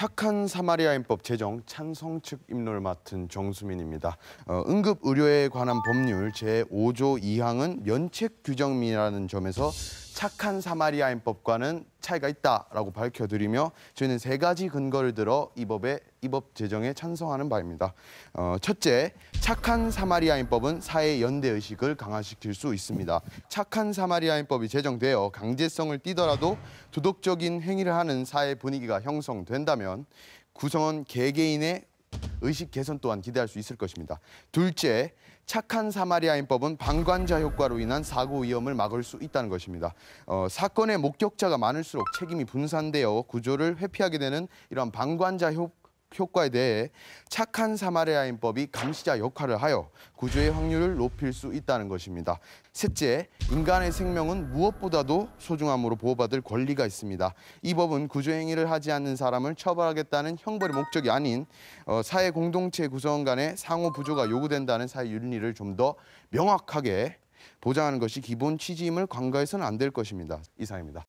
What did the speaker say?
착한 사마리아인법 제정 찬성 측 입론을 맡은 정수민입니다. 어, 응급의료에 관한 법률 제5조 2항은 면책 규정이라는 점에서 착한 사마리아인법과는 차이가 있다라고 밝혀드리며 저희는 세 가지 근거를 들어 이 법에 이 법 제정에 찬성하는 바입니다. 어, 첫째, 착한 사마리아인법은 사회 연대 의식을 강화시킬 수 있습니다. 착한 사마리아인법이 제정되어 강제성을 띠더라도 도덕적인 행위를 하는 사회 분위기가 형성된다면 구성원 개개인의 의식 개선 또한 기대할 수 있을 것입니다. 둘째, 착한 사마리아인법은 방관자 효과로 인한 사고 위험을 막을 수 있다는 것입니다. 어, 사건의 목격자가 많을수록 책임이 분산되어 구조를 회피하게 되는 이런 방관자 효, 과 효과에 대해 착한 사마리아인법이 감시자 역할을 하여 구조의 확률을 높일 수 있다는 것입니다. 셋째, 인간의 생명은 무엇보다도 소중함으로 보호받을 권리가 있습니다. 이 법은 구조행위를 하지 않는 사람을 처벌하겠다는 형벌의 목적이 아닌 어, 사회 공동체 구성 간의 상호 부조가 요구된다는 사회 윤리를 좀 더 명확하게 보장하는 것이 기본 취지임을 간과해서는 안 될 것입니다. 이상입니다.